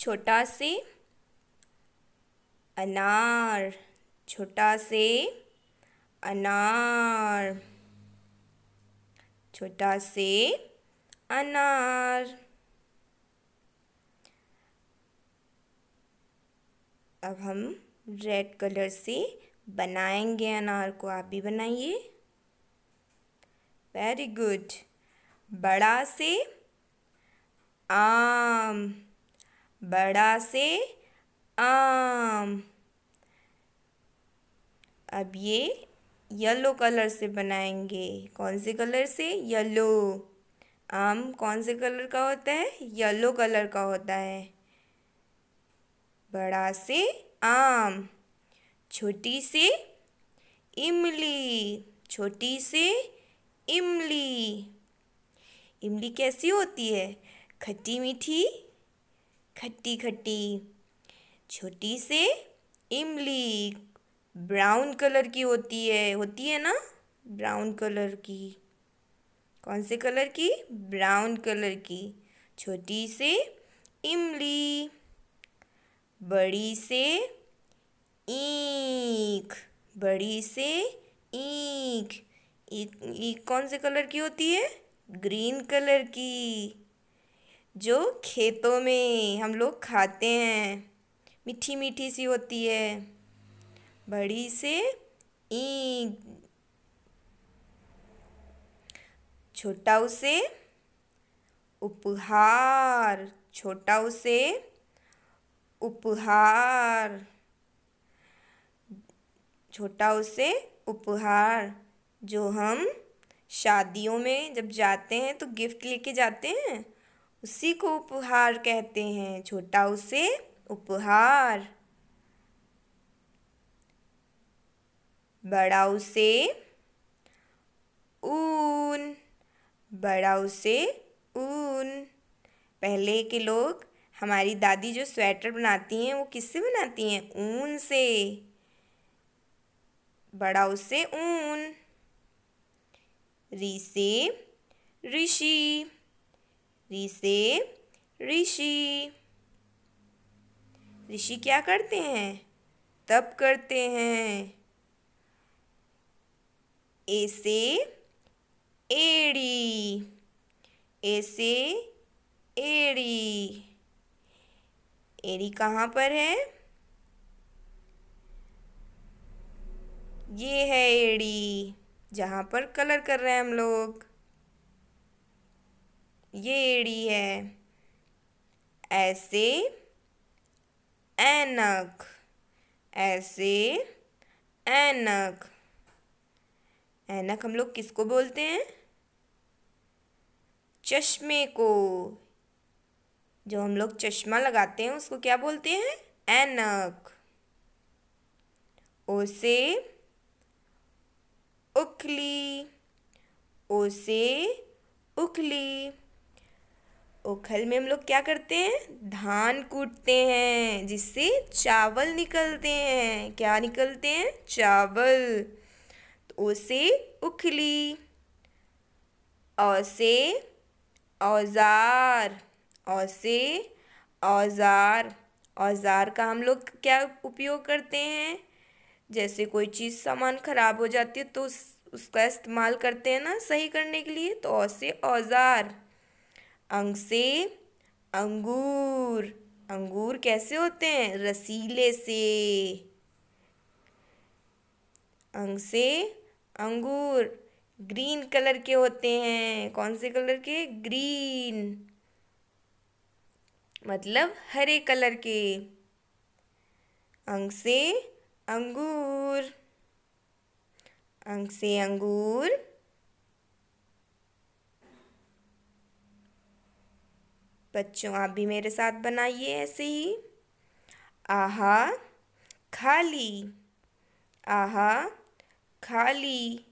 छोटा से अनार छोटा से अनार छोटा से अनार अब हम रेड कलर से बनाएंगे अनार को आप भी बनाइए वेरी गुड बड़ा से आम बड़ा से आम अब ये येलो कलर से बनाएंगे कौन से कलर से येलो आम कौन से कलर का होता है येलो कलर का होता है बड़ा से आम छोटी से इमली छोटी से इमली इमली कैसी होती है खट्टी मीठी खट्टी खट्टी छोटी से इमली ब्राउन कलर की होती है होती है ना ब्राउन कलर की कौन से कलर की ब्राउन कलर की छोटी से इमली बड़ी से ईख बड़ी से ईख ईख कौन से कलर की होती है ग्रीन कलर की जो खेतों में हम लोग खाते हैं मीठी मीठी सी होती है बड़ी से ई छोटा उसे उपहार छोटा उसे उपहार छोटा उसे उपहार जो हम शादियों में जब जाते हैं तो गिफ्ट लेके जाते हैं उसी को उपहार कहते हैं छोटा उसे उपहार बड़ा उसे ऊन बड़ा उसे ऊन पहले के लोग हमारी दादी जो स्वेटर बनाती हैं वो किससे बनाती हैं ऊन से बड़ा उसे ऊन री से ऋषि री से ऋषि ऋषि क्या करते हैं तप करते हैं ए से एड़ी ए से एड़ी एड़ी कहाँ पर है ये है एड़ी जहाँ पर कलर कर रहे हैं हम लोग ये एड़ी है ऐसे ऐनक ऐसे ऐनक ऐनक हम लोग किसको बोलते हैं चश्मे को जो हम लोग चश्मा लगाते हैं उसको क्या बोलते हैं ऐनक ओसे उखली ओसे उखली ओखल में हम लोग क्या करते हैं धान कूटते हैं जिससे चावल निकलते हैं क्या निकलते हैं चावल तो ओसे उखली औसे औजार औसे औजार औजार का हम लोग क्या उपयोग करते हैं जैसे कोई चीज़ सामान खराब हो जाती है तो उस, उसका इस्तेमाल करते हैं ना सही करने के लिए तो औसे औजार अंग से अंगूर अंगूर कैसे होते हैं रसीले से अंग से अंगूर ग्रीन कलर के होते हैं कौन से कलर के ग्रीन मतलब हरे कलर के अंग से अंगूर अंग से अंगूर बच्चों आप भी मेरे साथ बनाइए ऐसे ही आहा खाली आहा खाली